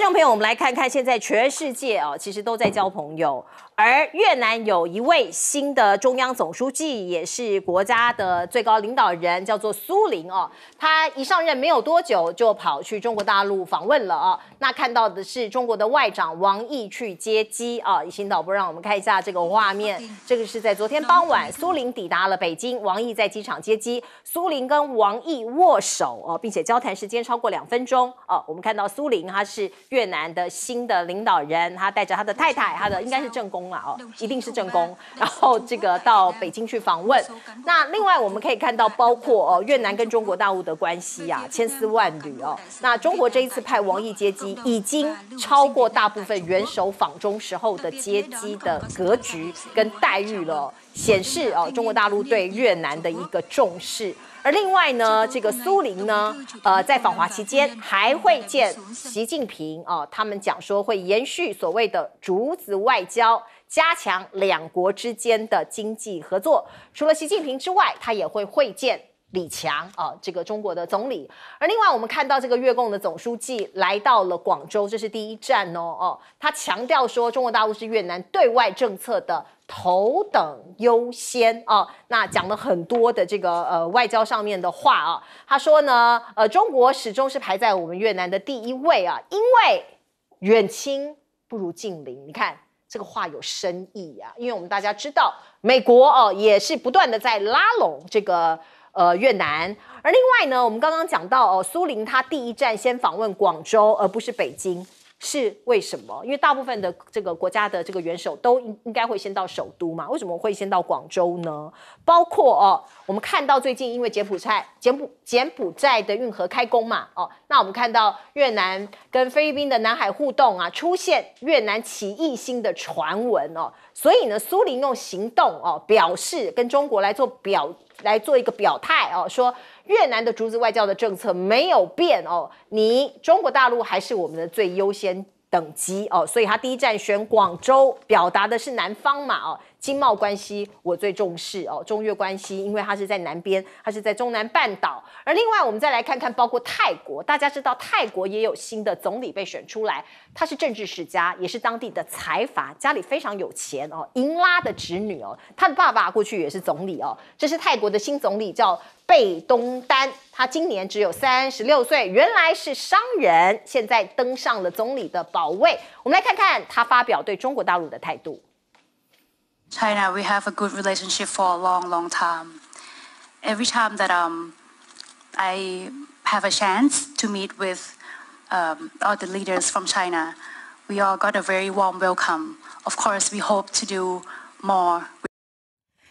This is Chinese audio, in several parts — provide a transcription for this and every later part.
观众朋友，我们来看看现在全世界啊，其实都在交朋友。而越南有一位新的中央总书记，也是国家的最高领导人，叫做苏林哦。他一上任没有多久，就跑去中国大陆访问了哦。那看到的是中国的外长王毅去接机啊。新导播让我们看一下这个画面。这个是在昨天傍晚，苏林抵达了北京，王毅在机场接机。苏林跟王毅握手哦，并且交谈时间超过两分钟哦。我们看到苏林他是越南的新的领导人，他带着他的太太，他的应该是正宫。了哦，一定是正宫，然后这个到北京去访问。那另外我们可以看到，包括哦越南跟中国大陆的关系啊，千丝万缕哦。那中国这一次派王毅接机，已经超过大部分元首访中时候的接机的格局跟待遇了，显示哦中国大陆对越南的一个重视。而另外呢，这个苏宁呢，呃，在访华期间还会见习近平啊，他们讲说会延续所谓的“竹子外交”。加强两国之间的经济合作。除了习近平之外，他也会会见李强啊，这个中国的总理。而另外，我们看到这个越共的总书记来到了广州，这是第一站哦哦。他强调说，中国大陆是越南对外政策的头等优先啊。那讲了很多的这个呃外交上面的话啊。他说呢，呃，中国始终是排在我们越南的第一位啊，因为远亲不如近邻。你看。这个话有深意呀，因为我们大家知道，美国哦也是不断的在拉拢这个呃越南，而另外呢，我们刚刚讲到哦，苏林他第一站先访问广州，而不是北京。是为什么？因为大部分的这个国家的这个元首都应应该会先到首都嘛？为什么会先到广州呢？包括哦，我们看到最近因为柬埔寨、柬埔柬埔寨的运河开工嘛，哦，那我们看到越南跟菲律宾的南海互动啊，出现越南起义心的传闻哦，所以呢，苏林用行动哦表示跟中国来做表来做一个表态哦，说。越南的竹子外交的政策没有变哦，你中国大陆还是我们的最优先等级哦，所以它第一站选广州，表达的是南方嘛哦。经贸关系我最重视哦，中越关系，因为它是在南边，它是在中南半岛。而另外，我们再来看看包括泰国，大家知道泰国也有新的总理被选出来，他是政治世家，也是当地的财阀，家里非常有钱哦。英拉的侄女哦，他的爸爸过去也是总理哦。这是泰国的新总理叫贝东丹，他今年只有三十六岁，原来是商人，现在登上了总理的宝位。我们来看看他发表对中国大陆的态度。China, we have a good relationship for a long, long time. Every time that um, I have a chance to meet with um, all the leaders from China, we all got a very warm welcome. Of course, we hope to do more.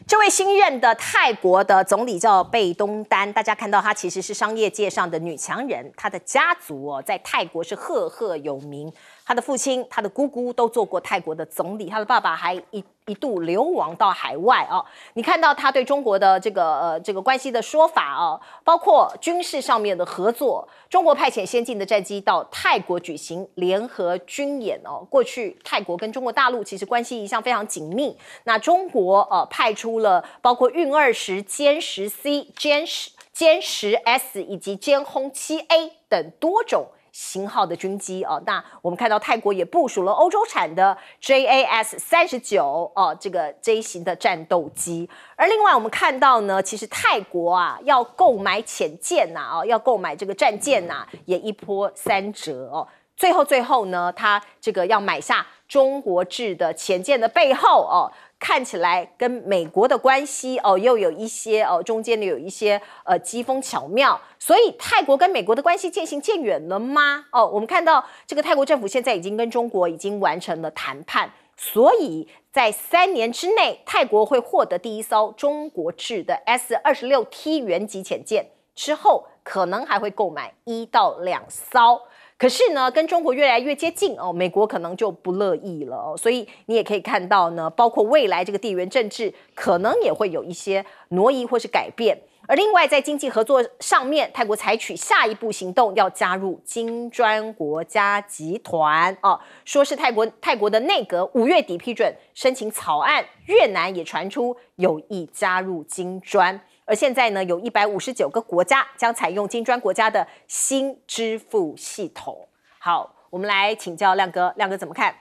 这位新任的泰国的总理叫贝东丹，大家看到她其实是商业界上的女强人，她的家族哦在泰国是赫赫有名。他的父亲、他的姑姑都做过泰国的总理，他的爸爸还一一度流亡到海外哦。你看到他对中国的这个呃这个关系的说法哦，包括军事上面的合作，中国派遣先进的战机到泰国举行联合军演哦。过去泰国跟中国大陆其实关系一向非常紧密。那中国呃派出了包括运二十、歼十 C、歼十、歼十 S 以及歼轰七 A 等多种。型号的军机哦，那我们看到泰国也部署了欧洲产的 JAS 三十九哦，这个 J 型的战斗机。而另外我们看到呢，其实泰国啊要购买潜舰呐，哦要购买这个战舰呐，也一波三折哦。最后最后呢，它这个要买下中国制的潜舰的背后哦。看起来跟美国的关系哦，又有一些哦，中间的有一些呃机锋巧妙，所以泰国跟美国的关系渐行渐远了吗？哦，我们看到这个泰国政府现在已经跟中国已经完成了谈判，所以在三年之内，泰国会获得第一艘中国制的 S 二十六 T 原级潜舰，之后可能还会购买一到两艘。可是呢，跟中国越来越接近哦，美国可能就不乐意了哦。所以你也可以看到呢，包括未来这个地缘政治可能也会有一些挪移或是改变。而另外在经济合作上面，泰国采取下一步行动，要加入金砖国家集团哦，说是泰国泰国的内阁五月底批准申请草案。越南也传出有意加入金砖。而现在呢，有一百五十九个国家将采用金砖国家的新支付系统。好，我们来请教亮哥，亮哥怎么看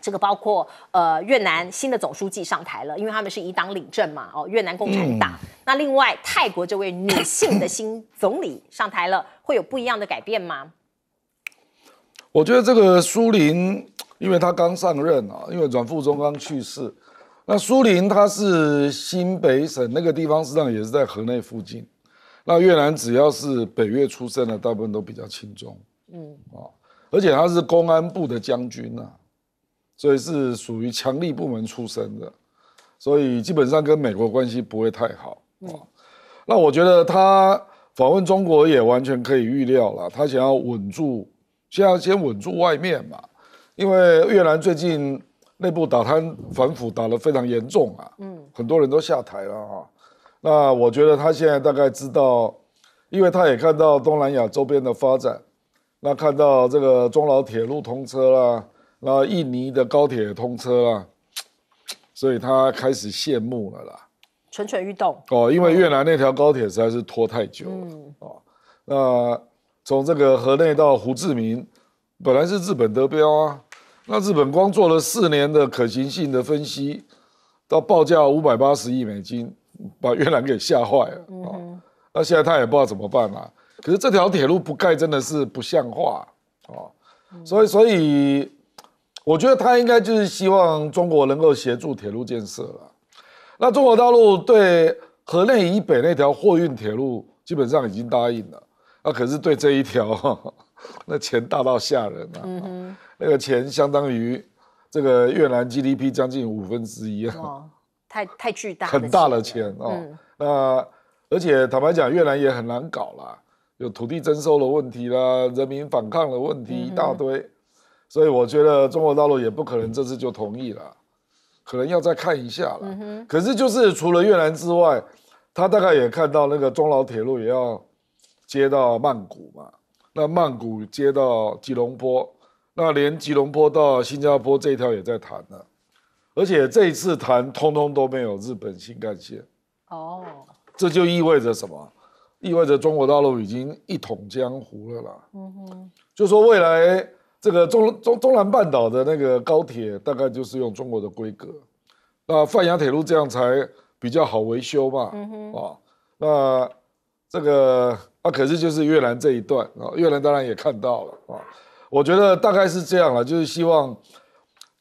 这个？包括呃，越南新的总书记上台了，因为他们是以党领政嘛，哦，越南共产党。那另外，泰国这位女性的新总理上台了，会有不一样的改变吗？我觉得这个苏林，因为他刚上任啊，因为阮富仲刚去世。那苏宁他是新北省那个地方，实际上也是在河内附近。那越南只要是北越出身的，大部分都比较轻中。嗯啊，而且他是公安部的将军呐，所以是属于强力部门出身的，所以基本上跟美国关系不会太好啊。那我觉得他访问中国也完全可以预料了，他想要稳住，先要先稳住外面嘛，因为越南最近。内部打贪反腐打得非常严重啊，嗯，很多人都下台了啊。那我觉得他现在大概知道，因为他也看到东南亚周边的发展，那看到这个中老铁路通车啦，那印尼的高铁通车啦，所以他开始羡慕了啦。蠢蠢欲动。哦，因为越南那条高铁实在是拖太久，嗯，哦，那从这个河内到胡志明，本来是日本德标啊。那日本光做了四年的可行性的分析，到报价五百八十亿美金，把越南给吓坏了啊！那现在他也不知道怎么办了。可是这条铁路不盖真的是不像话啊！所以，所以我觉得他应该就是希望中国能够协助铁路建设了。那中国大陆对河内以北那条货运铁路基本上已经答应了，那可是对这一条，那钱大到吓人啊！那个钱相当于这个越南 GDP 将近五分之一啊，太太巨大，很大的钱哦。那而且坦白讲，越南也很难搞啦，有土地征收的问题啦，人民反抗的问题一大堆，所以我觉得中国大陆也不可能这次就同意了，可能要再看一下了。可是就是除了越南之外，他大概也看到那个中老铁路也要接到曼谷嘛，那曼谷接到吉隆坡。那连吉隆坡到新加坡这一条也在谈呢，而且这一次谈通通都没有日本新干线。哦，这就意味着什么？意味着中国大陆已经一统江湖了啦。嗯哼，就说未来这个中中中南半岛的那个高铁大概就是用中国的规格，那泛亚铁路这样才比较好维修嘛。嗯哼，啊，那这个啊可是就是越南这一段，啊，越南当然也看到了啊。我觉得大概是这样了，就是希望，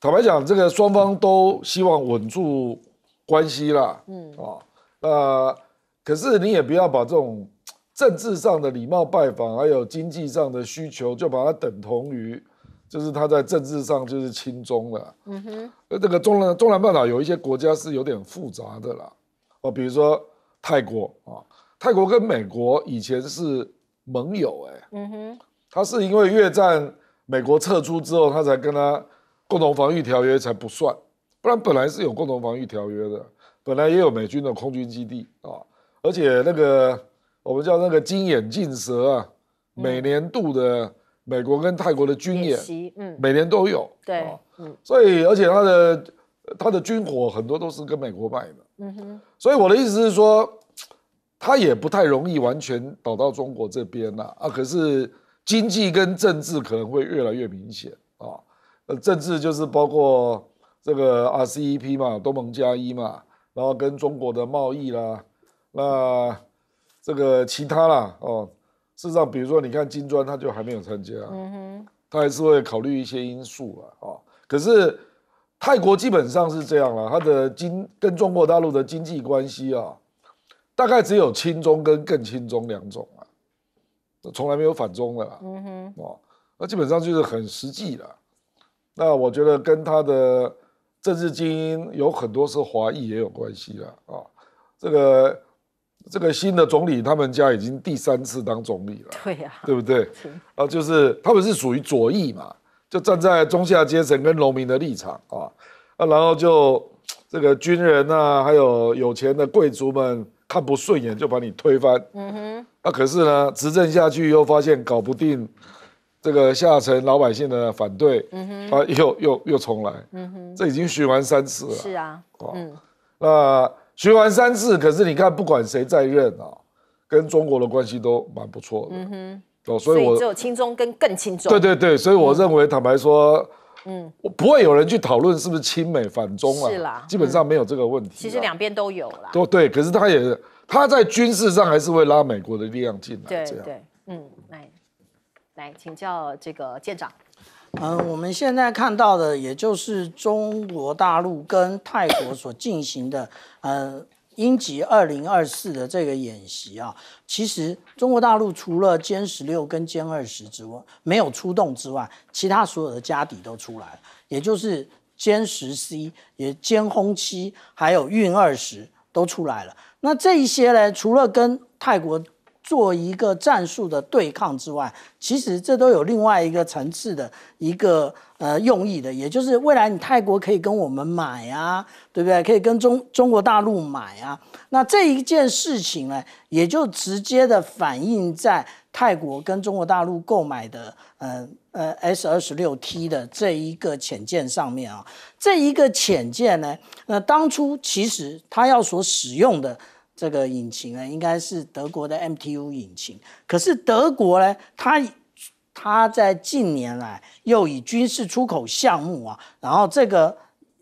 坦白讲，这个双方都希望稳住关系啦。嗯啊，那可是你也不要把这种政治上的礼貌拜访，还有经济上的需求，就把它等同于就是他在政治上就是亲中了。嗯哼，呃，这个中南中南半岛有一些国家是有点复杂的啦。哦，比如说泰国啊，泰国跟美国以前是盟友哎。嗯哼，他是因为越战。美国撤出之后，他才跟他共同防御条约才不算，不然本来是有共同防御条约的，本来也有美军的空军基地啊，而且那个我们叫那个金眼镜蛇啊，每年度的美国跟泰国的军演，嗯，每年都有，对，嗯，所以而且他的他的军火很多都是跟美国卖的，嗯哼，所以我的意思是说，他也不太容易完全倒到中国这边呐，啊可是。经济跟政治可能会越来越明显啊，呃，政治就是包括这个 RCEP 嘛，东盟加一嘛，然后跟中国的贸易啦，那这个其他啦，哦，事实上，比如说你看金砖，他就还没有参加，嗯哼，他还是会考虑一些因素了啊。可是泰国基本上是这样了，它的经跟中国大陆的经济关系啊，大概只有轻中跟更轻中两种啊。从来没有反中了，嗯哼，哦，那基本上就是很实际了。那我觉得跟他的政治精英有很多是华裔也有关系了啊。这个这个新的总理他们家已经第三次当总理了，对呀，对不对？啊，就是他们是属于左翼嘛，就站在中下阶层跟农民的立场啊，啊，然后就这个军人啊，还有有钱的贵族们看不顺眼就把你推翻，嗯哼。那可是呢，执政下去又发现搞不定这个下层老百姓的反对，嗯哼，啊，又又又重来，嗯哼，这已经循环三次了，是啊，嗯，那循环三次，可是你看不管谁在任啊，跟中国的关系都蛮不错的，嗯哼，哦，所以我只有轻中跟更轻中，对对对，所以我认为坦白说，嗯，我不会有人去讨论是不是亲美反中啊，是啦，基本上没有这个问题，其实两边都有啦，都对，可是他也。他在军事上还是会拉美国的力量进来，对对，嗯，来来，请教这个舰长。嗯，我们现在看到的，也就是中国大陆跟泰国所进行的，呃，英吉二零二四的这个演习啊。其实中国大陆除了歼十六跟歼二十之外没有出动之外，其他所有的家底都出来了，也就是歼十 C 也歼轰七还有运二十都出来了。那这一些呢，除了跟泰国做一个战术的对抗之外，其实这都有另外一个层次的一个呃用意的，也就是未来你泰国可以跟我们买啊，对不对？可以跟中中国大陆买啊。那这一件事情呢，也就直接的反映在泰国跟中国大陆购买的呃呃 S 二十六 T 的这一个潜舰上面啊。这一个潜舰呢，那当初其实它要所使用的。这个引擎呢，应该是德国的 MTU 引擎。可是德国呢，它它在近年来又以军事出口项目啊，然后这个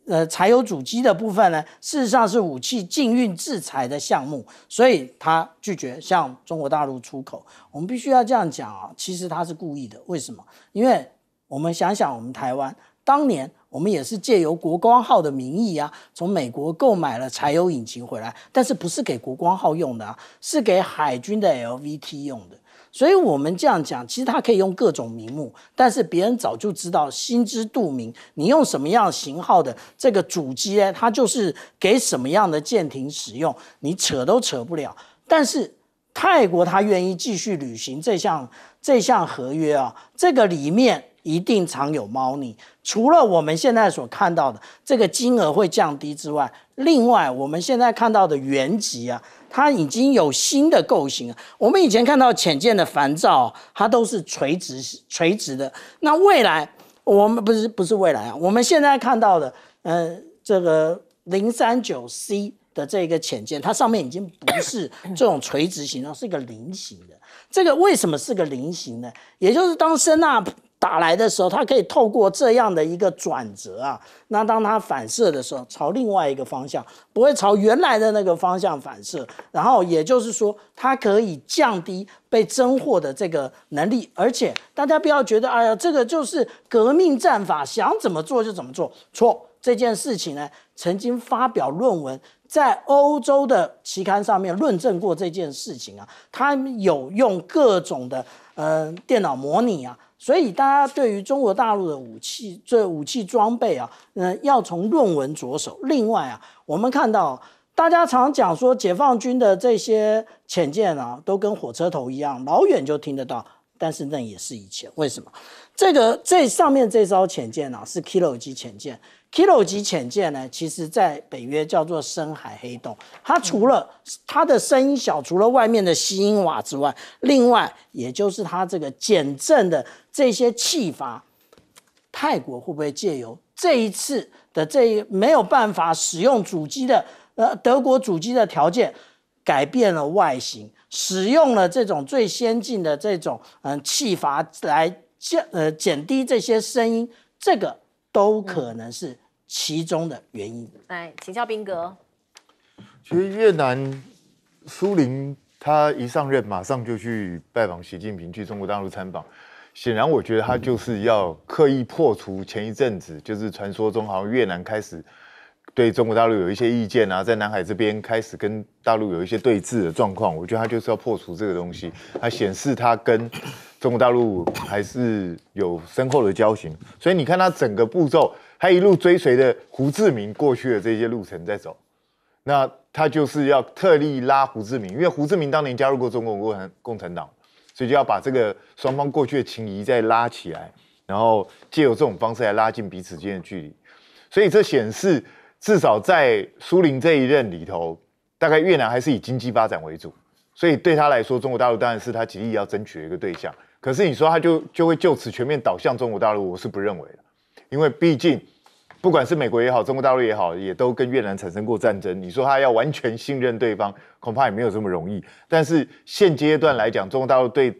呃柴油主机的部分呢，事实上是武器禁运制裁的项目，所以它拒绝向中国大陆出口。我们必须要这样讲啊，其实它是故意的。为什么？因为我们想想，我们台湾当年。我们也是借由国光号的名义啊，从美国购买了柴油引擎回来，但是不是给国光号用的啊，是给海军的 LVT 用的。所以我们这样讲，其实它可以用各种名目，但是别人早就知道，心知肚明。你用什么样型号的这个主机呢？它就是给什么样的舰艇使用，你扯都扯不了。但是泰国它愿意继续履行这项这项合约啊，这个里面。一定藏有猫腻。除了我们现在所看到的这个金额会降低之外，另外我们现在看到的原籍啊，它已经有新的构型。我们以前看到浅见的烦躁，它都是垂直垂直的。那未来我们不是不是未来啊，我们现在看到的，呃，这个零三九 C 的这个浅见，它上面已经不是 这种垂直形状，是一个菱形的。这个为什么是个菱形呢？也就是当声呐。打来的时候，它可以透过这样的一个转折啊，那当它反射的时候，朝另外一个方向，不会朝原来的那个方向反射。然后也就是说，它可以降低被侦获的这个能力。而且大家不要觉得，哎呀，这个就是革命战法，想怎么做就怎么做。错，这件事情呢，曾经发表论文在欧洲的期刊上面论证过这件事情啊，他有用各种的呃电脑模拟啊。所以大家对于中国大陆的武器，这武器装备啊，嗯，要从论文着手。另外啊，我们看到大家常讲说，解放军的这些潜舰啊，都跟火车头一样，老远就听得到。但是那也是以前，为什么？这个这上面这艘潜舰啊，是 Kilo 级潜舰。Kilo 级潜舰呢，其实在北约叫做深海黑洞。它除了它的声音小，除了外面的吸音瓦之外，另外也就是它这个减震的这些气阀，泰国会不会借由这一次的这一没有办法使用主机的呃德国主机的条件，改变了外形，使用了这种最先进的这种嗯气阀来降呃减低这些声音，这个都可能是。其中的原因，来请教兵哥。其实越南苏林他一上任，马上就去拜访习近平，去中国大陆参访。显然，我觉得他就是要刻意破除前一阵子，就是传说中好像越南开始对中国大陆有一些意见啊，在南海这边开始跟大陆有一些对峙的状况。我觉得他就是要破除这个东西，他显示他跟中国大陆还是有深厚的交情。所以你看他整个步骤。他一路追随着胡志明过去的这些路程在走，那他就是要特例拉胡志明，因为胡志明当年加入过中国共产共产党，所以就要把这个双方过去的情谊再拉起来，然后借由这种方式来拉近彼此间的距离。所以这显示，至少在苏宁这一任里头，大概越南还是以经济发展为主，所以对他来说，中国大陆当然是他极力要争取的一个对象。可是你说他就就会就此全面倒向中国大陆，我是不认为的。因为毕竟，不管是美国也好，中国大陆也好，也都跟越南产生过战争。你说他要完全信任对方，恐怕也没有这么容易。但是现阶段来讲，中国大陆对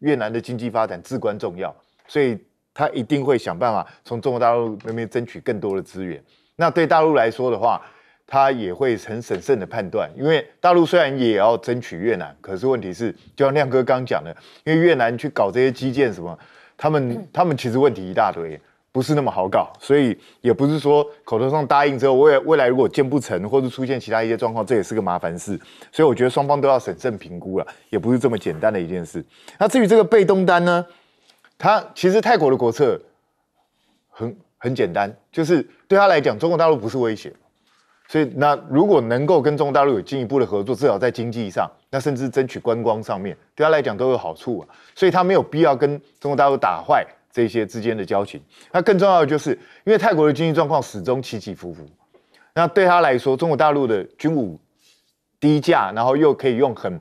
越南的经济发展至关重要，所以他一定会想办法从中国大陆那边争取更多的资源。那对大陆来说的话，他也会很审慎的判断，因为大陆虽然也要争取越南，可是问题是，就像亮哥刚讲的，因为越南去搞这些基建什么，他们他们其实问题一大堆。不是那么好搞，所以也不是说口头上答应之后，未未来如果建不成，或者出现其他一些状况，这也是个麻烦事。所以我觉得双方都要审慎评估了，也不是这么简单的一件事。那至于这个被动单呢，它其实泰国的国策很很简单，就是对他来讲，中国大陆不是威胁，所以那如果能够跟中国大陆有进一步的合作，至少在经济上，那甚至争取观光上面，对他来讲都有好处啊，所以他没有必要跟中国大陆打坏。这些之间的交情，那更重要的就是，因为泰国的经济状况始终起起伏伏，那对他来说，中国大陆的军武低价，然后又可以用很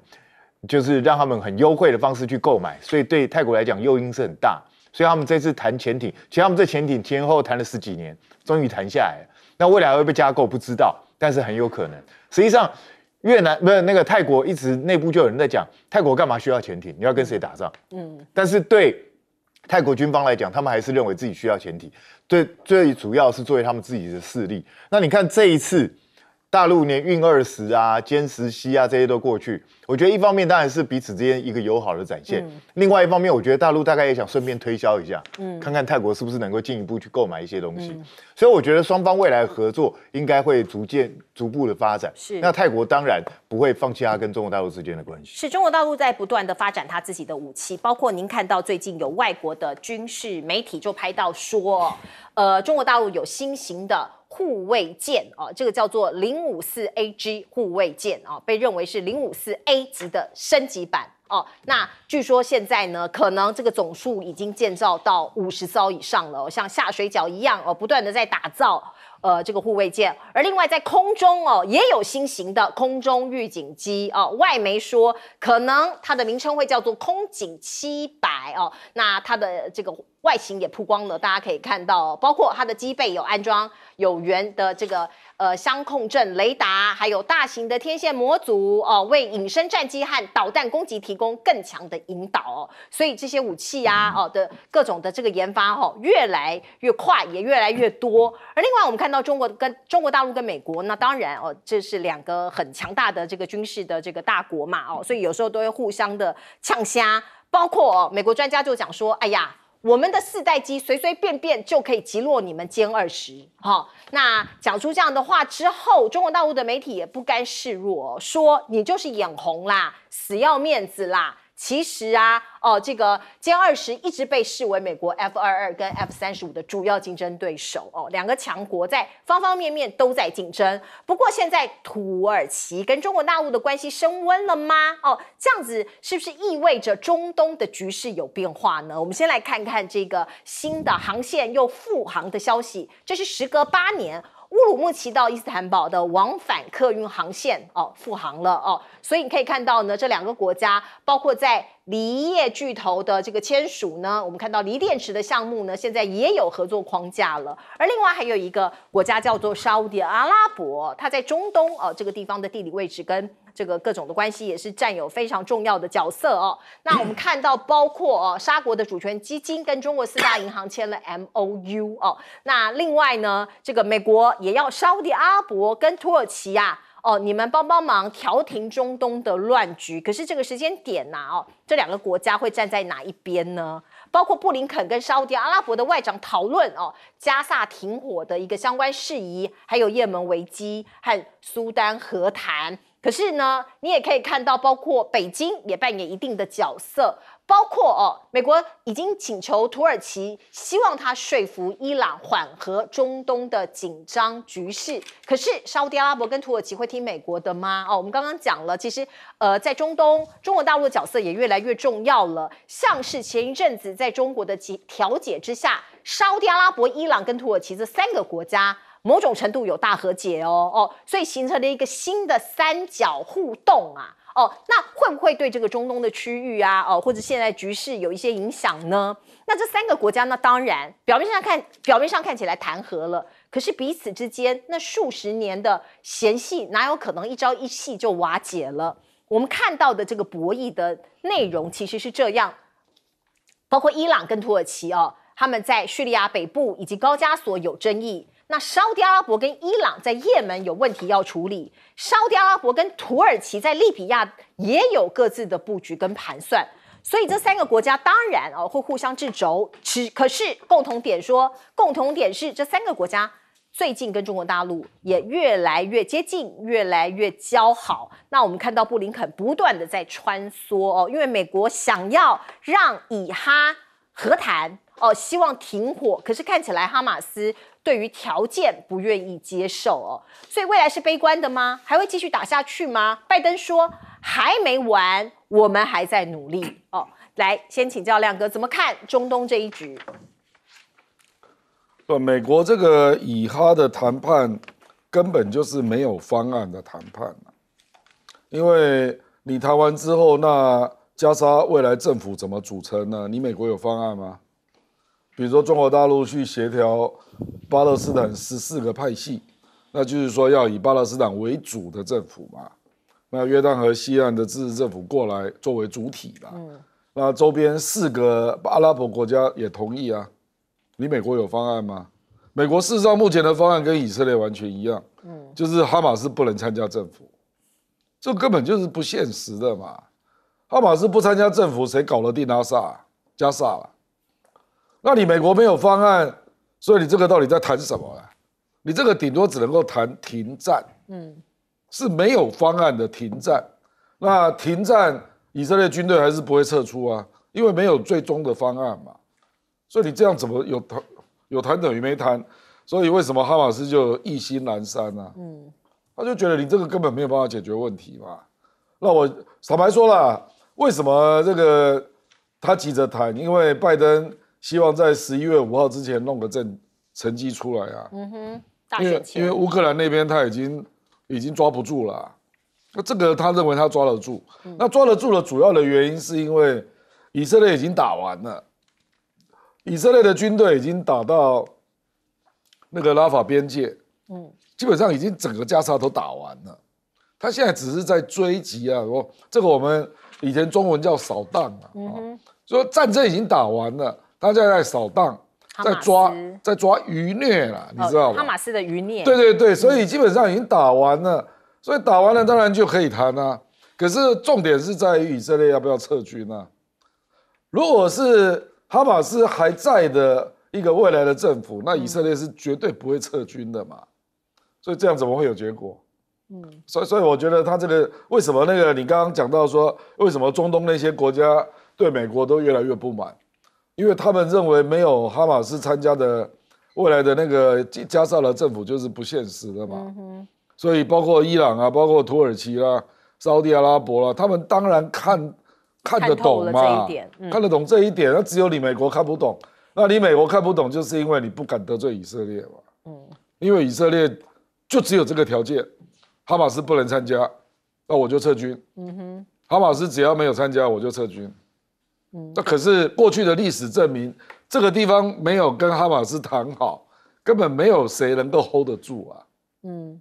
就是让他们很优惠的方式去购买，所以对泰国来讲诱因是很大，所以他们这次谈潜艇，其实他们这潜艇前后谈了十几年，终于谈下来。那未来会不会加购不知道，但是很有可能。实际上，越南不是那个泰国一直内部就有人在讲，泰国干嘛需要潜艇？你要跟谁打仗？嗯，但是对。泰国军方来讲，他们还是认为自己需要潜艇，最最主要是作为他们自己的势力。那你看这一次。大陆连运二十啊，歼十 C 啊这些都过去，我觉得一方面当然是彼此之间一个友好的展现，另外一方面我觉得大陆大概也想顺便推销一下，嗯，看看泰国是不是能够进一步去购买一些东西。所以我觉得双方未来合作应该会逐渐逐步的发展。是，那泰国当然不会放弃它跟中国大陆之间的关系。是中国大陆在不断的发展它自己的武器，包括您看到最近有外国的军事媒体就拍到说，呃，中国大陆有新型的。护卫舰哦，这个叫做零五四 A g 护卫舰哦，被认为是零五四 A 级的升级版哦。那据说现在呢，可能这个总数已经建造到五十艘以上了，像下水饺一样哦，不断的在打造呃这个护卫舰。而另外在空中哦，也有新型的空中预警机哦，外媒说可能它的名称会叫做空警七百哦，那它的这个。外形也曝光了，大家可以看到，包括它的机背有安装有圆的这个呃相控阵雷达，还有大型的天线模组哦，为隐身战机和导弹攻击提供更强的引导。所以这些武器呀哦的各种的这个研发哦，越来越快，也越来越多。而另外我们看到中国跟中国大陆跟美国，那当然哦，这是两个很强大的这个军事的这个大国嘛哦，所以有时候都会互相的呛瞎。包括哦，美国专家就讲说，哎呀。我们的四代机随随便便就可以击落你们歼二十，哈。那讲出这样的话之后，中国大陆的媒体也不甘示弱，说你就是眼红啦，死要面子啦。其实啊，哦，这个歼二十一直被视为美国 F 二二跟 F 三十五的主要竞争对手。哦，两个强国在方方面面都在竞争。不过，现在土耳其跟中国大陆的关系升温了吗？哦，这样子是不是意味着中东的局势有变化呢？我们先来看看这个新的航线又复航的消息，这是时隔八年。乌鲁木齐到伊斯坦堡的往返客运航线哦复航了哦，所以你可以看到呢，这两个国家包括在锂业巨头的这个签署呢，我们看到锂电池的项目呢，现在也有合作框架了。而另外还有一个国家叫做沙地阿拉伯，它在中东哦这个地方的地理位置跟。这个各种的关系也是占有非常重要的角色哦。那我们看到，包括哦沙国的主权基金跟中国四大银行签了 M O U 哦。那另外呢，这个美国也要沙特阿拉伯跟土耳其呀哦，你们帮帮忙调停中东的乱局。可是这个时间点呢哦，这两个国家会站在哪一边呢？包括布林肯跟沙特阿拉伯的外长讨论哦加萨停火的一个相关事宜，还有也门危机和苏丹和谈。可是呢，你也可以看到，包括北京也扮演一定的角色，包括哦，美国已经请求土耳其，希望他说服伊朗缓和中东的紧张局势。可是沙特阿拉伯跟土耳其会听美国的吗？哦，我们刚刚讲了，其实呃，在中东，中国大陆的角色也越来越重要了。像是前一阵子在中国的解调解之下，沙特阿拉伯、伊朗跟土耳其这三个国家。某种程度有大和解哦哦，所以形成了一个新的三角互动啊哦，那会不会对这个中东的区域啊哦，或者现在局势有一些影响呢？那这三个国家呢，当然表面上看，表面上看起来谈和了，可是彼此之间那数十年的嫌隙，哪有可能一朝一夕就瓦解了？我们看到的这个博弈的内容其实是这样，包括伊朗跟土耳其哦，他们在叙利亚北部以及高加索有争议。那沙特阿拉伯跟伊朗在也门有问题要处理，沙特阿拉伯跟土耳其在利比亚也有各自的布局跟盘算，所以这三个国家当然哦会互相制肘。只可是共同点说，共同点是这三个国家最近跟中国大陆也越来越接近，越来越交好。那我们看到布林肯不断的在穿梭哦，因为美国想要让以哈和谈哦，希望停火，可是看起来哈马斯。对于条件不愿意接受哦，所以未来是悲观的吗？还会继续打下去吗？拜登说还没完，我们还在努力哦。来，先请教亮哥怎么看中东这一局？呃，美国这个以哈的谈判根本就是没有方案的谈判，因为你谈完之后，那加沙未来政府怎么组成呢？你美国有方案吗？比如说，中国大陆去协调巴勒斯坦十四个派系，那就是说要以巴勒斯坦为主的政府嘛。那约旦和西岸的自治政府过来作为主体吧。嗯。那周边四个阿拉伯国家也同意啊。你美国有方案吗？美国事实上目前的方案跟以色列完全一样。嗯。就是哈马斯不能参加政府，这根本就是不现实的嘛。哈马斯不参加政府，谁搞得定拉萨加萨了？那你美国没有方案，所以你这个到底在谈什么？你这个顶多只能够谈停战，嗯，是没有方案的停战。那停战，以色列军队还是不会撤出啊，因为没有最终的方案嘛。所以你这样怎么有谈有谈等于没谈？所以为什么哈马斯就一心难三呢？嗯，他就觉得你这个根本没有办法解决问题嘛。那我坦白说了，为什么这个他急着谈？因为拜登。希望在十一月五号之前弄个证成绩出来啊！嗯哼，因为因为乌克兰那边他已经已经抓不住了，那这个他认为他抓得住，那抓得住的主要的原因是因为以色列已经打完了，以色列的军队已经打到那个拉法边界，嗯，基本上已经整个加沙都打完了，他现在只是在追击啊！我这个我们以前中文叫扫荡啊，嗯说战争已经打完了。他现在在扫荡，在抓，在抓余孽了，你知道吗？哈马斯的余孽。对对对，所以基本上已经打完了，所以打完了当然就可以谈啊。可是重点是在于以色列要不要撤军啊？如果是哈马斯还在的一个未来的政府，那以色列是绝对不会撤军的嘛。所以这样怎么会有结果？嗯。所以所以我觉得他这个为什么那个你刚刚讲到说为什么中东那些国家对美国都越来越不满？因为他们认为没有哈马斯参加的未来的那个加沙的政府就是不现实的嘛，所以包括伊朗啊，包括土耳其啦、沙地阿拉伯啦，他们当然看看得懂嘛，看得懂这一点，那只有你美国看不懂，那你美国看不懂就是因为你不敢得罪以色列嘛，嗯，因为以色列就只有这个条件，哈马斯不能参加，那我就撤军，嗯哼，哈马斯只要没有参加，我就撤军。那可是过去的历史证明，这个地方没有跟哈马斯谈好，根本没有谁能够 hold 得住啊。嗯，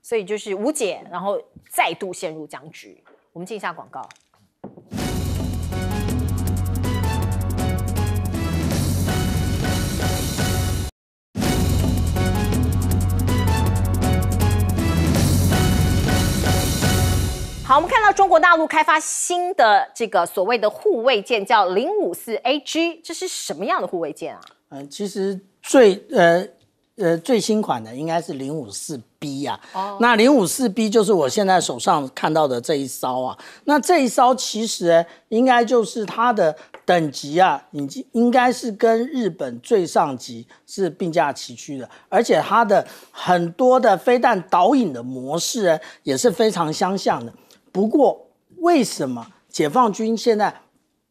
所以就是无解，然后再度陷入僵局。我们进一下广告。好，我们看到中国大陆开发新的这个所谓的护卫舰，叫零五四 AG，这是什么样的护卫舰啊？嗯，其实最呃呃最新款的应该是零五四 B 啊。哦。那零五四 B 就是我现在手上看到的这一艘啊。那这一艘其实应该就是它的等级啊，已经应该是跟日本最上级是并驾齐驱的，而且它的很多的飞弹导引的模式也是非常相像的。不过，为什么解放军现在，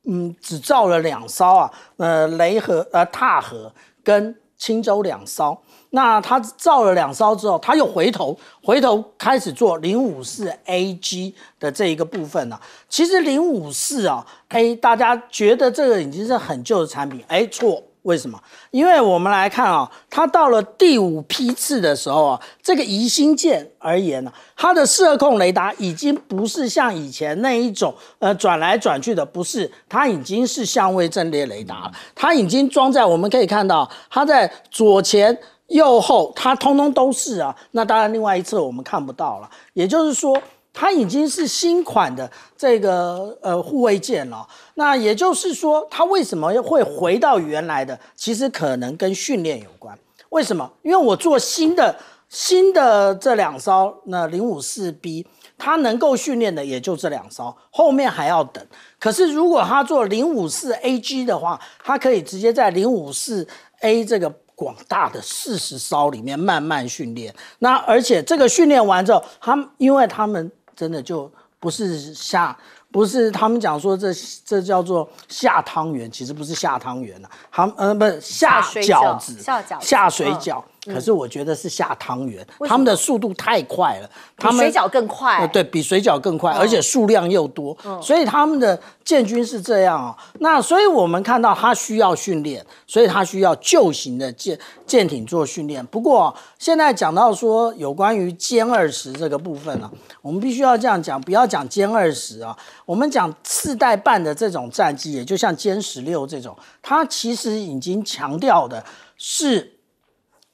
嗯，只造了两艘啊？呃，雷河呃，踏河跟青州两艘。那他造了两艘之后，他又回头回头开始做零五四 AG 的这一个部分呢。其实零五四啊哎，大家觉得这个已经是很旧的产品，哎，错。为什么？因为我们来看啊，它到了第五批次的时候啊，这个宜兴舰而言呢，它的射控雷达已经不是像以前那一种，呃，转来转去的，不是，它已经是相位阵列雷达了。它已经装在，我们可以看到，它在左前、右后，它通通都是啊。那当然，另外一侧我们看不到了。也就是说。它已经是新款的这个呃护卫舰了，那也就是说，它为什么会回到原来的？其实可能跟训练有关。为什么？因为我做新的新的这两艘那零五四 B，它能够训练的也就这两艘，后面还要等。可是如果它做零五四 AG 的话，它可以直接在零五四 A 这个广大的四十艘里面慢慢训练。那而且这个训练完之后，它因为它们。真的就不是下，不是他们讲说这这叫做下汤圆，其实不是下汤圆了，们呃不下饺子，下饺子，下水饺。可是我觉得是下汤圆，他们的速度太快了，他们水饺更快，对比水饺更快，而且数量又多，所以他们的建军是这样哦。那所以我们看到他需要训练，所以他需要旧型的舰舰艇做训练。不过现在讲到说有关于歼二十这个部分啊，我们必须要这样讲，不要讲歼二十啊，我们讲四代半的这种战机，也就像歼十六这种，它其实已经强调的是。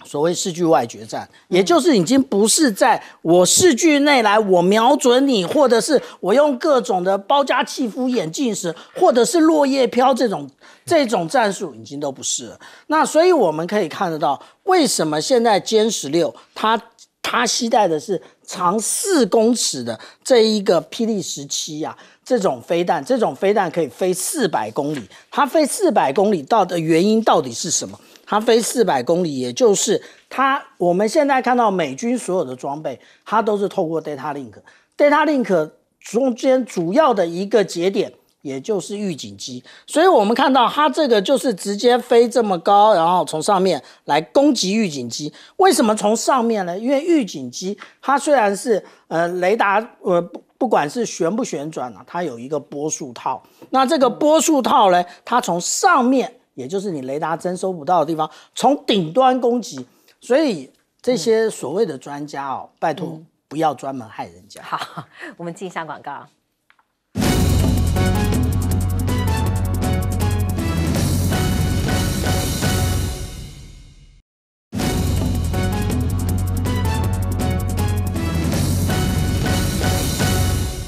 所谓视距外决战，也就是已经不是在我视距内来我瞄准你，或者是我用各种的包夹、气敷眼镜时，或者是落叶飘这种这种战术，已经都不是了。那所以我们可以看得到，为什么现在歼十六它它携带的是长四公尺的这一个霹雳十七呀？这种飞弹，这种飞弹可以飞四百公里，它飞四百公里到的原因到底是什么？它飞四百公里，也就是它我们现在看到美军所有的装备，它都是透过 Data Link。Data Link 中间主要的一个节点，也就是预警机。所以我们看到它这个就是直接飞这么高，然后从上面来攻击预警机。为什么从上面呢？因为预警机它虽然是呃雷达，呃不管是旋不旋转啊，它有一个波束套。那这个波束套呢，它从上面。也就是你雷达征收不到的地方，从顶端攻击，所以这些所谓的专家哦，拜托不要专门害人家。好，我们进一下广告。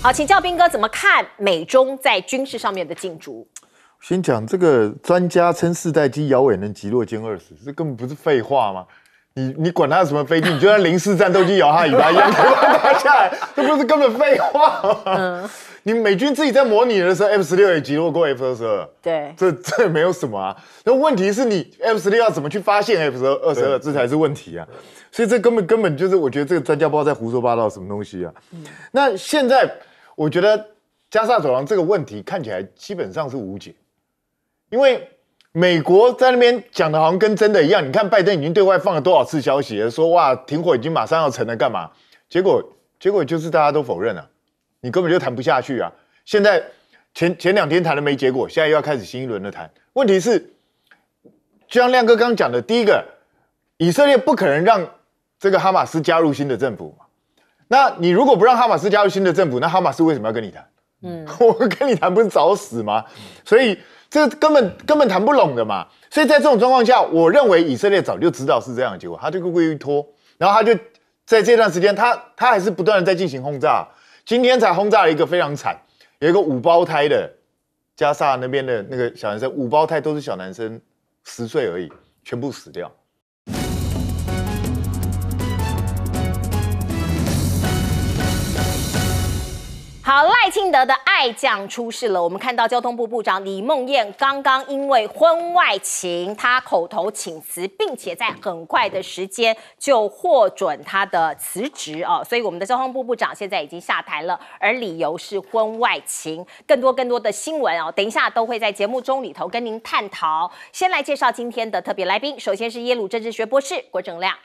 好，请教兵哥怎么看美中在军事上面的竞逐。先讲这个，专家称四代机摇尾能击落歼二十，这根本不是废话吗？你你管它什么飞机，你就算零式战斗机摇它尾巴一样把它打下来，这不是根本废话？嗯，你美军自己在模拟的时候，F 十六也击落过 F 二十二，对，这这也没有什么啊。那问题是你 F 十六要怎么去发现 F 二二十二，这才是问题啊。所以这根本根本就是我觉得这个专家不知道在胡说八道什么东西啊。那现在我觉得加萨走廊这个问题看起来基本上是无解。因为美国在那边讲的，好像跟真的一样。你看拜登已经对外放了多少次消息说哇停火已经马上要成了，干嘛？结果结果就是大家都否认了，你根本就谈不下去啊！现在前前两天谈了没结果，现在又要开始新一轮的谈。问题是，就像亮哥刚刚讲的，第一个，以色列不可能让这个哈马斯加入新的政府嘛？那你如果不让哈马斯加入新的政府，那哈马斯为什么要跟你谈？嗯，我跟你谈不是找死吗？所以。这根本根本谈不拢的嘛，所以在这种状况下，我认为以色列早就知道是这样的结果，他就故意拖，然后他就在这段时间，他他还是不断的在进行轰炸，今天才轰炸了一个非常惨，有一个五胞胎的加萨那边的那个小男生，五胞胎都是小男生，十岁而已，全部死掉。好，赖清德的爱将出事了。我们看到交通部部长李梦燕刚刚因为婚外情，他口头请辞，并且在很快的时间就获准他的辞职哦。所以我们的交通部部长现在已经下台了，而理由是婚外情。更多更多的新闻哦，等一下都会在节目中里头跟您探讨。先来介绍今天的特别来宾，首先是耶鲁政治学博士郭正亮，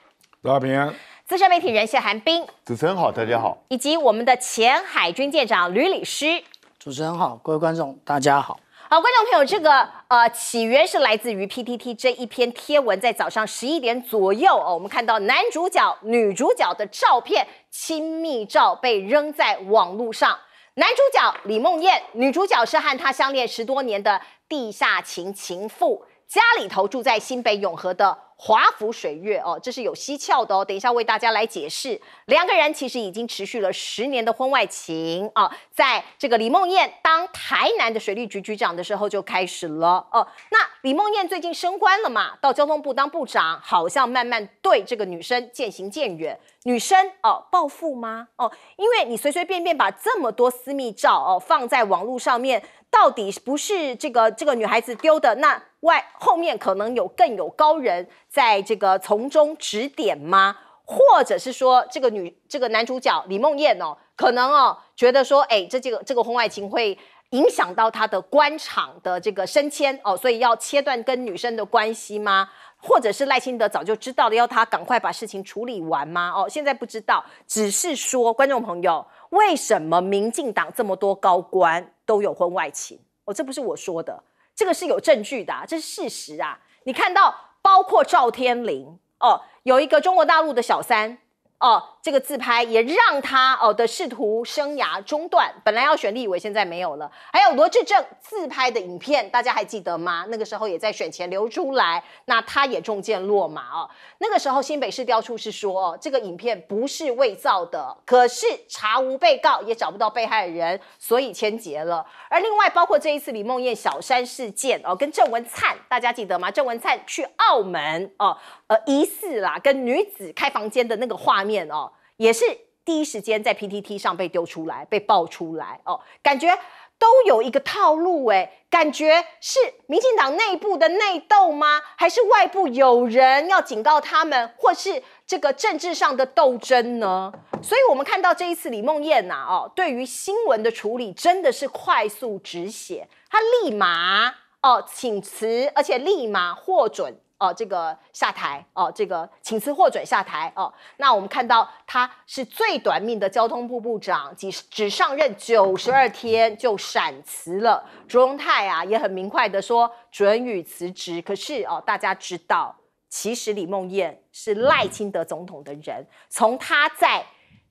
大家平安。资深媒体人谢寒冰，主持人好，大家好，以及我们的前海军舰长吕礼师，主持人好，各位观众大家好，好，观众朋友，这个呃起源是来自于 PTT 这一篇贴文，在早上十一点左右哦，我们看到男主角、女主角的照片，亲密照被扔在网络上，男主角李梦燕，女主角是和他相恋十多年的地下情情妇，家里头住在新北永和的。华府水月哦，这是有蹊跷的哦。等一下为大家来解释，两个人其实已经持续了十年的婚外情啊，在这个李梦燕当台南的水利局局长的时候就开始了哦。那李梦燕最近升官了嘛，到交通部当部长，好像慢慢对这个女生渐行渐远。女生哦，暴富吗？哦，因为你随随便便把这么多私密照哦放在网络上面。到底是不是这个这个女孩子丢的？那外后面可能有更有高人在这个从中指点吗？或者是说这个女这个男主角李梦燕哦，可能哦觉得说，哎，这这个这个婚外情会影响到他的官场的这个升迁哦，所以要切断跟女生的关系吗？或者是赖清德早就知道了，要他赶快把事情处理完吗？哦，现在不知道，只是说观众朋友，为什么民进党这么多高官？都有婚外情哦，这不是我说的，这个是有证据的，这是事实啊！你看到，包括赵天林哦，有一个中国大陆的小三哦。这个自拍也让他哦的仕途生涯中断，本来要选立委，现在没有了。还有罗志正自拍的影片，大家还记得吗？那个时候也在选前流出来，那他也中箭落马哦。那个时候新北市调处是说，这个影片不是伪造的，可是查无被告，也找不到被害人，所以牵结了。而另外包括这一次李梦燕小三事件哦，跟郑文灿大家记得吗？郑文灿去澳门哦，呃疑似啦跟女子开房间的那个画面哦。也是第一时间在 PTT 上被丢出来、被爆出来哦，感觉都有一个套路哎，感觉是民进党内部的内斗吗？还是外部有人要警告他们，或是这个政治上的斗争呢？所以我们看到这一次李梦燕呐，哦，对于新闻的处理真的是快速止血，她立马哦请辞，而且立马获准。哦，这个下台哦，这个请辞获准下台哦。那我们看到他是最短命的交通部部长，只只上任九十二天就闪辞了。卓荣泰啊，也很明快的说准予辞职。可是哦，大家知道，其实李梦燕是赖清德总统的人，从他在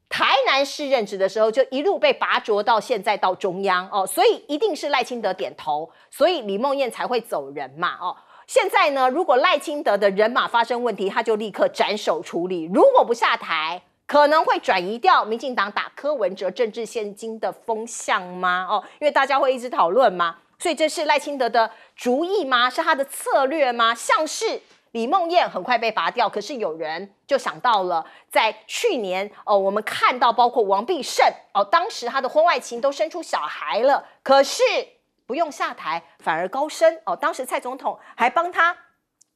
台南市任职的时候，就一路被拔擢到现在到中央哦，所以一定是赖清德点头，所以李梦燕才会走人嘛哦。现在呢？如果赖清德的人马发生问题，他就立刻斩首处理。如果不下台，可能会转移掉民进党打柯文哲政治现金的风向吗？哦，因为大家会一直讨论吗？所以这是赖清德的主意吗？是他的策略吗？像是李梦燕很快被拔掉，可是有人就想到了，在去年哦，我们看到包括王必胜哦，当时他的婚外情都生出小孩了，可是。不用下台，反而高升哦。当时蔡总统还帮他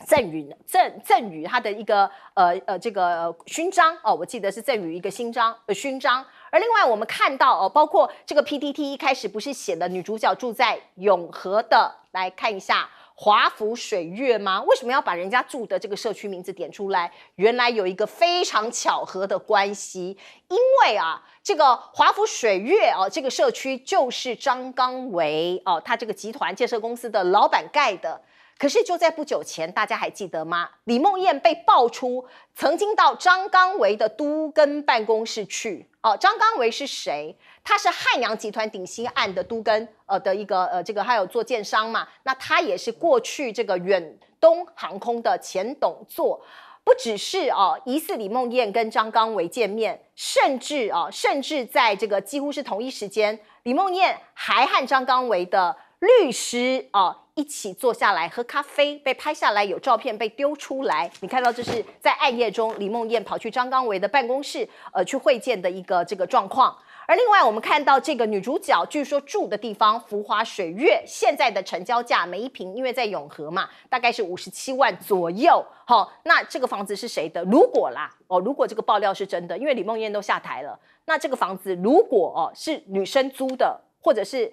赠予赠赠予他的一个呃呃这个勋章哦，我记得是赠予一个勋章呃勋章。而另外我们看到哦，包括这个 PPT 一开始不是写的女主角住在永和的，来看一下。华府水月吗？为什么要把人家住的这个社区名字点出来？原来有一个非常巧合的关系，因为啊，这个华府水月啊，这个社区就是张刚维哦，他这个集团建设公司的老板盖的。可是就在不久前，大家还记得吗？李梦燕被爆出曾经到张刚维的都跟办公室去。哦，张刚维是谁？他是汉阳集团鼎新案的都根，呃的一个呃这个，还有做建商嘛，那他也是过去这个远东航空的前董座，不只是哦疑似李梦燕跟张刚维见面，甚至啊甚至在这个几乎是同一时间，李梦燕还和张刚维的律师啊一起坐下来喝咖啡，被拍下来有照片被丢出来，你看到这是在暗夜中李梦燕跑去张刚维的办公室呃去会见的一个这个状况。而另外，我们看到这个女主角据说住的地方“浮华水月”现在的成交价，每一平因为在永和嘛，大概是五十七万左右。好，那这个房子是谁的？如果啦，哦，如果这个爆料是真的，因为李梦燕都下台了，那这个房子如果哦是女生租的，或者是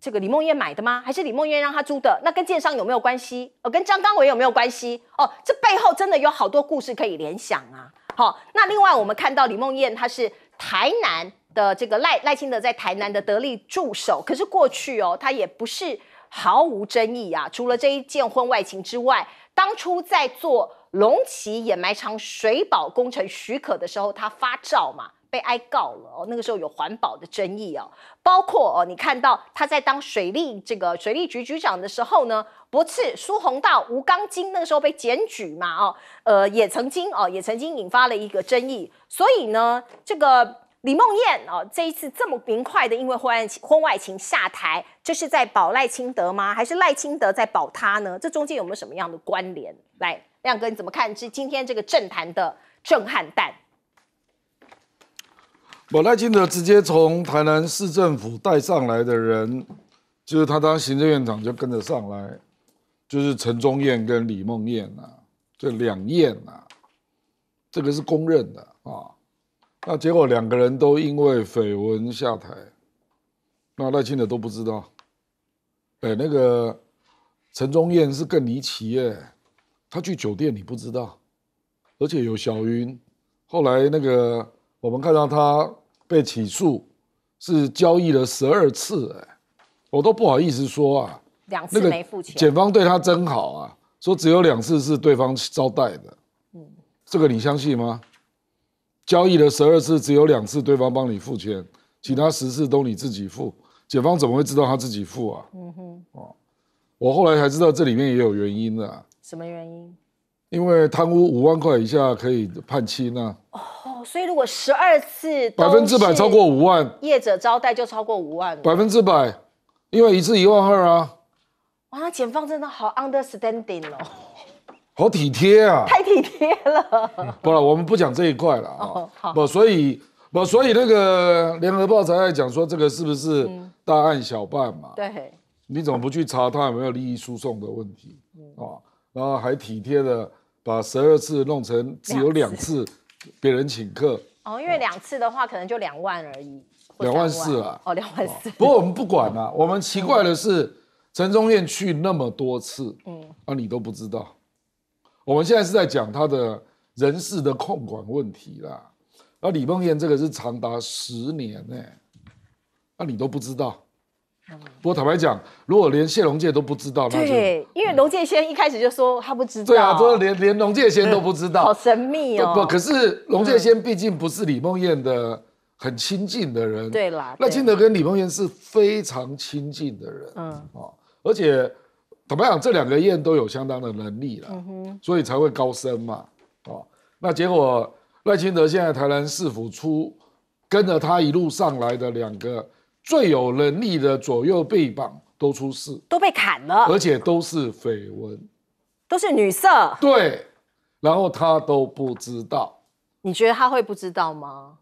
这个李梦燕买的吗？还是李梦燕让她租的？那跟建商有没有关系？哦，跟张刚伟有没有关系？哦，这背后真的有好多故事可以联想啊！好，那另外我们看到李梦燕她是台南。的这个赖赖清德在台南的得力助手，可是过去哦，他也不是毫无争议啊。除了这一件婚外情之外，当初在做龙旗掩埋场水保工程许可的时候，他发照嘛，被挨告了哦。那个时候有环保的争议哦，包括哦，你看到他在当水利这个水利局局长的时候呢，驳斥苏宏道吴刚金那个时候被检举嘛，哦，呃，也曾经哦，也曾经引发了一个争议，所以呢，这个。李梦燕哦，这一次这么明快的因为婚外情婚外情下台，这是在保赖清德吗？还是赖清德在保他呢？这中间有没有什么样的关联？来，亮哥你怎么看？这今天这个政坛的震撼弹，赖清德直接从台南市政府带上来的人，就是他当行政院长就跟着上来，就是陈忠燕跟李梦燕呐，这两燕呐，这个是公认的啊。那结果两个人都因为绯闻下台，那赖清德都不知道。哎，那个陈忠燕是更离奇耶，他去酒店你不知道，而且有小云。后来那个我们看到他被起诉，是交易了十二次哎，我都不好意思说啊。两次没付钱。检方对他真好啊，说只有两次是对方招待的。嗯，这个你相信吗？交易了十二次，只有两次对方帮你付钱，其他十次都你自己付。检方怎么会知道他自己付啊？嗯哼，哦，我后来才知道这里面也有原因的。什么原因？因为贪污五万块以下可以判期呢。哦，所以如果十二次百分之百超过五万，业者招待就超过五万，百分之百，因为一次一万二啊。哇，那检方真的好 understanding 咯。好体贴啊！太体贴了。不了，我们不讲这一块了啊。好。不，所以不，所以那个联合报才在讲说这个是不是大案小办嘛？对。你怎么不去查他有没有利益输送的问题？啊，然后还体贴的把十二次弄成只有两次，别人请客。哦，因为两次的话可能就两万而已。两万四啊？哦，两万四。不过我们不管了。我们奇怪的是，陈忠燕去那么多次，嗯，啊，你都不知道。我们现在是在讲他的人事的控管问题啦，那李梦燕这个是长达十年呢，那你都不知道。不过坦白讲，如果连谢龙介都不知道，那对，因为龙介先一开始就说他不知道。对啊，真的连连龙介先都不知道，好神秘哦。不，可是龙介先毕竟不是李梦燕的很亲近的人。对啦，那金德跟李梦燕是非常亲近的人。嗯，啊，而且。怎么样？这两个宴都有相当的能力了，所以才会高升嘛。哦，那结果赖清德现在台南市府出跟着他一路上来的两个最有能力的左右臂膀都出事，都被砍了，而且都是绯闻，都是女色。对，然后他都不知道。你觉得他会不知道吗？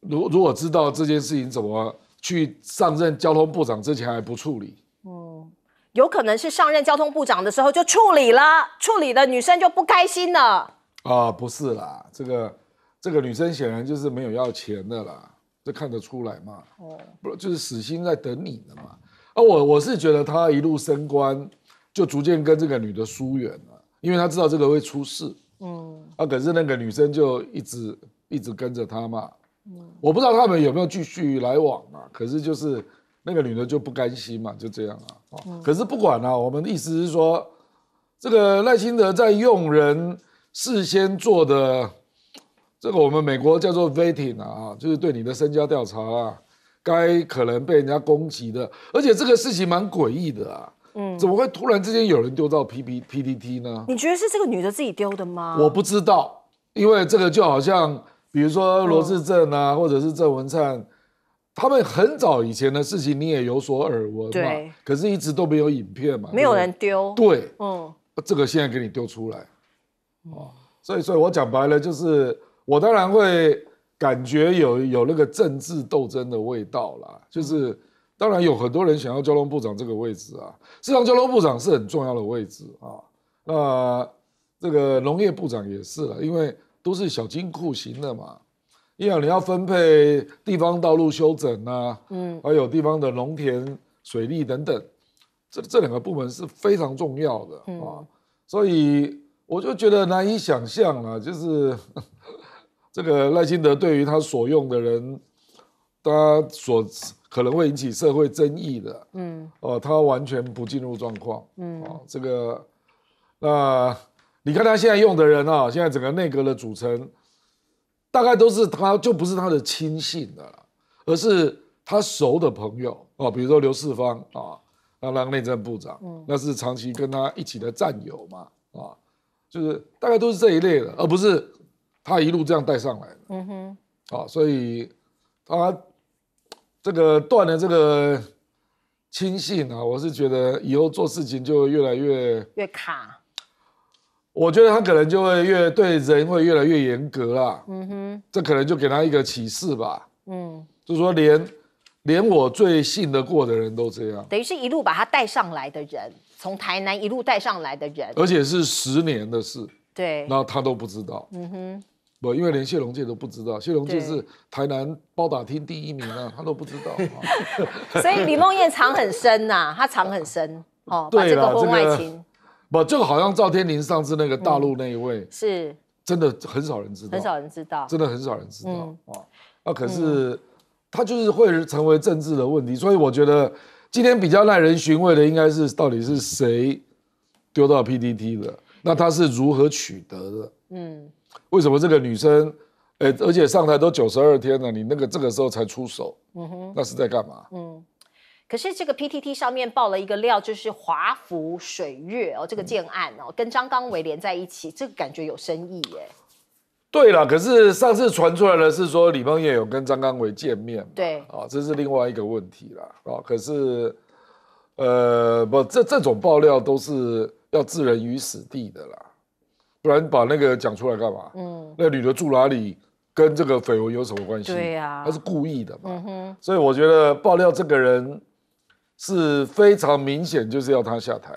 如如果知道这件事情，怎么去上任交通部长之前还不处理？有可能是上任交通部长的时候就处理了，处理的女生就不开心了啊？不是啦，这个这个女生显然就是没有要钱的啦，这看得出来嘛？哦，不就是死心在等你的嘛？啊，我我是觉得她一路升官，就逐渐跟这个女的疏远了，因为她知道这个会出事。嗯，啊，可是那个女生就一直一直跟着她嘛。嗯，我不知道他们有没有继续来往嘛？可是就是。那个女的就不甘心嘛，就这样啊。哦，可是不管啊，我们的意思是说，这个赖清德在用人事先做的，这个我们美国叫做 vetting 啊，就是对你的身家调查啊，该可能被人家攻击的。而且这个事情蛮诡异的啊，嗯，怎么会突然之间有人丢到 P P P D T 呢？你觉得是这个女的自己丢的吗？我不知道，因为这个就好像，比如说罗志正啊，或者是郑文灿。他们很早以前的事情，你也有所耳闻，嘛，可是，一直都没有影片嘛。没有人丢。对，嗯，这个现在给你丢出来，哦。所以，所以我讲白了，就是我当然会感觉有有那个政治斗争的味道啦。就是，当然有很多人想要交通部长这个位置啊。事实上，交通部长是很重要的位置啊。那这个农业部长也是了，因为都是小金库型的嘛。你想，你要分配地方道路修整啊，嗯，还有地方的农田水利等等，这这两个部门是非常重要的啊，所以我就觉得难以想象啊，就是 这个赖清德对于他所用的人，他所可能会引起社会争议的，嗯，哦，他完全不进入状况，嗯，啊，这个，那你看他现在用的人啊，现在整个内阁的组成。大概都是他就不是他的亲信的了，而是他熟的朋友哦，比如说刘世芳啊，那当内政部长，那是长期跟他一起的战友嘛，啊，就是大概都是这一类的，而不是他一路这样带上来的。嗯哼，啊，所以他这个断了这个亲信啊，我是觉得以后做事情就越来越越卡。我觉得他可能就会越对人会越来越严格啦。嗯哼，这可能就给他一个启示吧。嗯，就是说连连我最信得过的人都这样，等于是一路把他带上来的人，从台南一路带上来的人，而且是十年的事。对，那他都不知道。嗯哼，不，因为连谢龙介都不知道，谢龙介是台南包打听第一名啊，他都不知道。所以李梦燕藏很深呐，他藏很深。哦，对这个婚外情。不，就好像赵天麟上次那个大陆那一位，是，真的很少人知道，很少人知道，真的很少人知道啊。那可是他就是会成为政治的问题，所以我觉得今天比较耐人寻味的应该是到底是谁丢到 p d t 的？那他是如何取得的？嗯，为什么这个女生，而且上台都九十二天了，你那个这个时候才出手，嗯哼，那是在干嘛？嗯。可是这个 PTT 上面爆了一个料，就是华福水月哦，这个建案哦，跟张刚伟连在一起，这个感觉有深意耶。对了，可是上次传出来的是说李方燕有跟张刚伟见面对啊，这是另外一个问题了啊。可是呃，不，这这种爆料都是要置人于死地的啦，不然把那个讲出来干嘛？嗯，那女的住哪里，跟这个绯闻有什么关系？对呀，她是故意的嘛。嗯所以我觉得爆料这个人。是非常明显，就是要他下台，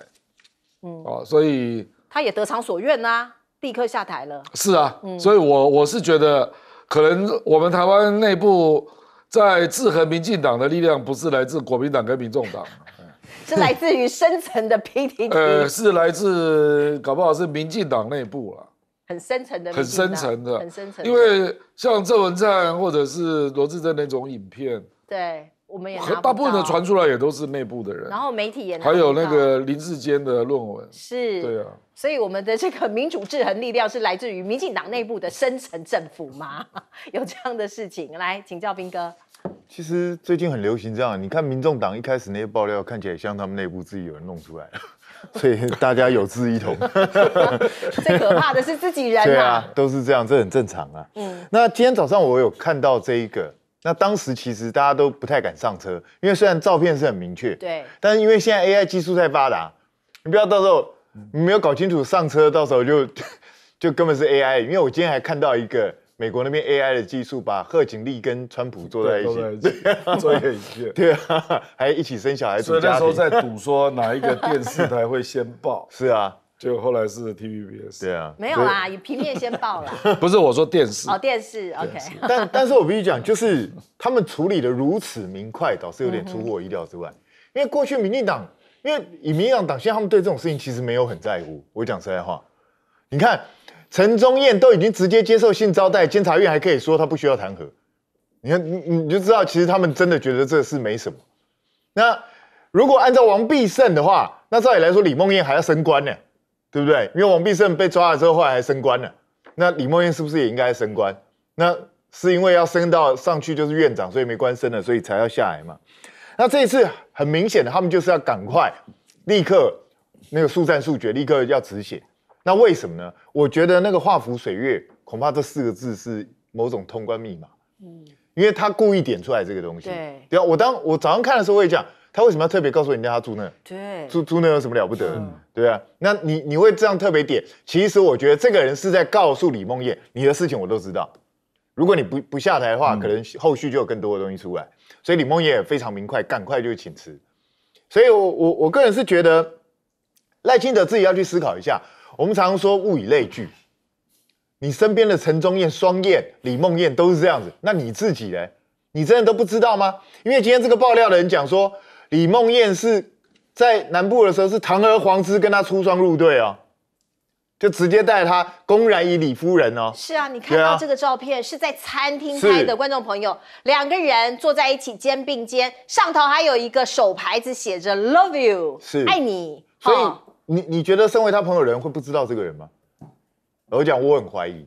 嗯，哦，所以他也得偿所愿呐，立刻下台了。是啊，嗯，所以我我是觉得，可能我们台湾内部在制衡民进党的力量，不是来自国民党跟民众党，是来自于深层的 PTT，呃，是来自搞不好是民进党内部啊，很深层的，很深层的，很深层。因为像郑文灿或者是罗志珍那种影片，对。我们也大部分的传出来也都是内部的人，然后媒体也还有那个林志坚的论文是，对啊，所以我们的这个民主制衡力量是来自于民进党内部的深层政府吗？有这样的事情？来，请教兵哥。其实最近很流行这样，你看民众党一开始那些爆料看起来像他们内部自己有人弄出来的，所以大家有志一同，最可怕的是自己人。对啊，都是这样，这很正常啊。嗯，那今天早上我有看到这一个。那当时其实大家都不太敢上车，因为虽然照片是很明确，对，但是因为现在 AI 技术太发达，你不要到时候你没有搞清楚上车，到时候就就根本是 AI。因为我今天还看到一个美国那边 AI 的技术，把贺锦丽跟川普坐在一起，坐在一起，对啊，还一起生小孩子。所以那时候在赌说哪一个电视台会先报。是啊。就后来是 T V B S，对啊，没有啦，以平面先爆了。不是我说电视，哦电视，O K。但但是我必须讲，就是他们处理的如此明快，倒是有点出乎我意料之外。因为过去民进党，因为以民进党现在他们对这种事情其实没有很在乎。我讲实在话，你看陈忠燕都已经直接接受性招待，监察院还可以说他不需要弹劾。你看你你就知道，其实他们真的觉得这事没什么。那如果按照王必胜的话，那照理来说李梦燕还要升官呢。对不对？因为王必胜被抓了之后，后来还升官了。那李梦燕是不是也应该升官？那是因为要升到上去就是院长，所以没官升了，所以才要下来嘛。那这一次很明显的，他们就是要赶快、立刻那个速战速决，立刻要止血。那为什么呢？我觉得那个画符水月恐怕这四个字是某种通关密码。嗯，因为他故意点出来这个东西。对，对啊。我当我早上看的时候，我也讲。他为什么要特别告诉人家他住那？对，住住那有什么了不得？对啊，那你你会这样特别点？其实我觉得这个人是在告诉李梦燕，你的事情我都知道。如果你不不下台的话，可能后续就有更多的东西出来。所以李梦燕也非常明快，赶快就请辞。所以我我我个人是觉得赖清德自己要去思考一下。我们常说物以类聚，你身边的陈忠燕、双燕、李梦燕都是这样子。那你自己呢？你真的都不知道吗？因为今天这个爆料的人讲说。李梦燕是在南部的时候，是堂而皇之跟他出双入对哦，就直接带他公然以李夫人哦。是啊，你看到这个照片是在餐厅拍的，观众朋友，两个人坐在一起肩并肩，上头还有一个手牌子写着 “Love You”，是爱你。所以你你觉得身为他朋友的人会不知道这个人吗？我讲我很怀疑，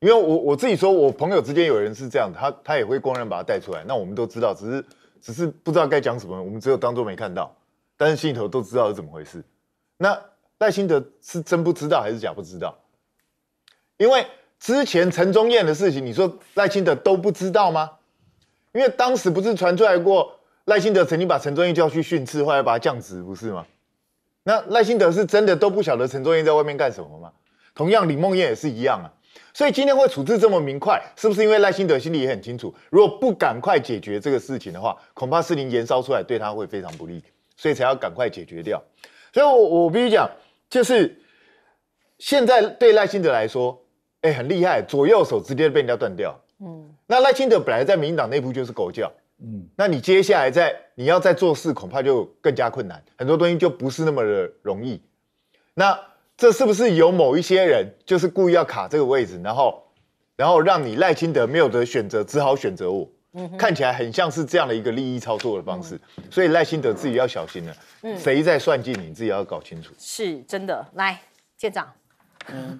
因为我我自己说我朋友之间有人是这样，他他也会公然把他带出来，那我们都知道，只是。只是不知道该讲什么，我们只有当做没看到，但是心里头都知道是怎么回事。那赖清德是真不知道还是假不知道？因为之前陈忠燕的事情，你说赖清德都不知道吗？因为当时不是传出来过，赖清德曾经把陈忠燕叫去训斥，后来把他降职，不是吗？那赖清德是真的都不晓得陈忠燕在外面干什么吗？同样，李梦燕也是一样啊。所以今天会处置这么明快，是不是因为赖清德心里也很清楚，如果不赶快解决这个事情的话，恐怕事情延烧出来对他会非常不利，所以才要赶快解决掉。所以我我必须讲，就是现在对赖清德来说，哎，很厉害，左右手直接被人家断掉。嗯，那赖清德本来在民党内部就是狗叫，嗯，那你接下来在你要再做事，恐怕就更加困难，很多东西就不是那么的容易。那。这是不是有某一些人就是故意要卡这个位置，然后，然后让你赖清德没有得选择，只好选择我？看起来很像是这样的一个利益操作的方式，所以赖清德自己要小心了。谁在算计你，自己要搞清楚。是真的，来，舰长。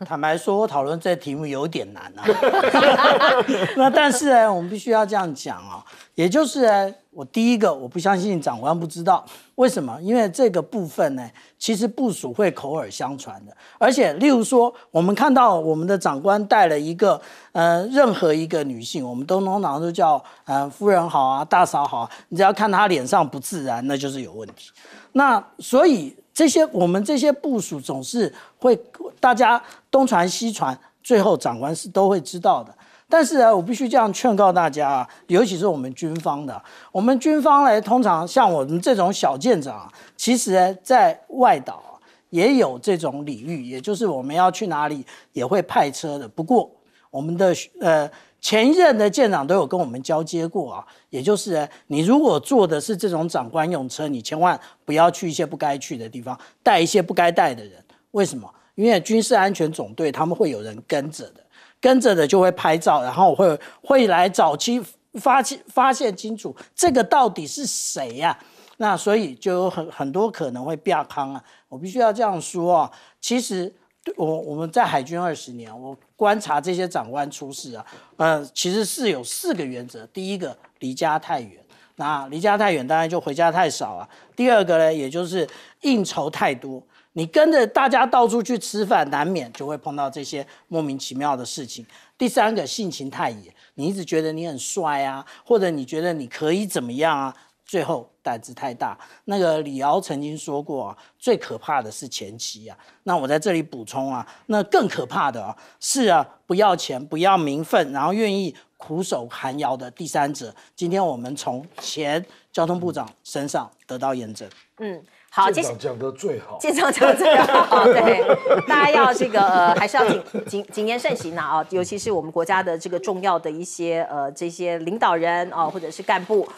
坦白说，我讨论这题目有点难啊。那但是呢，我们必须要这样讲哦，也就是呢，我第一个，我不相信长官不知道为什么？因为这个部分呢，其实部署会口耳相传的。而且，例如说，我们看到我们的长官带了一个，呃，任何一个女性，我们都通常都叫呃夫人好啊，大嫂好。你只要看她脸上不自然，那就是有问题。那所以。这些我们这些部署总是会大家东传西传，最后长官是都会知道的。但是呢，我必须这样劝告大家啊，尤其是我们军方的，我们军方呢，通常像我们这种小舰长，其实在外岛也有这种礼遇，也就是我们要去哪里也会派车的。不过我们的呃。前一任的舰长都有跟我们交接过啊，也就是你如果坐的是这种长官用车，你千万不要去一些不该去的地方，带一些不该带的人。为什么？因为军事安全总队他们会有人跟着的，跟着的就会拍照，然后会会来早期发现发现清楚这个到底是谁呀？那所以就有很很多可能会掉康啊！我必须要这样说啊，其实。我我们在海军二十年，我观察这些长官出事啊，呃，其实是有四个原则。第一个，离家太远，那离家太远，当然就回家太少啊。第二个呢，也就是应酬太多，你跟着大家到处去吃饭，难免就会碰到这些莫名其妙的事情。第三个，性情太野，你一直觉得你很帅啊，或者你觉得你可以怎么样啊。最后胆子太大。那个李敖曾经说过啊，最可怕的是前期呀。那我在这里补充啊，那更可怕的啊是啊，不要钱不要名分，然后愿意苦守寒窑的第三者。今天我们从前交通部长身上得到验证。嗯，好，其实讲的最好，介绍讲最好。对，大家要这个呃，还是要谨谨谨言慎行呐啊，尤其是我们国家的这个重要的一些呃这些领导人啊，或者是干部。